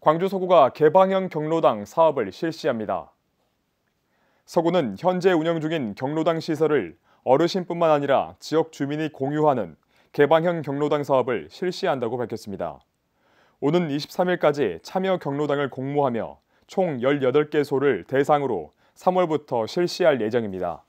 광주 서구가 개방형 경로당 사업을 실시합니다. 서구는 현재 운영 중인 경로당 시설을 어르신뿐만 아니라 지역 주민이 공유하는 개방형 경로당 사업을 실시한다고 밝혔습니다. 오는 23일까지 참여 경로당을 공모하며 총 18개소를 대상으로 3월부터 실시할 예정입니다.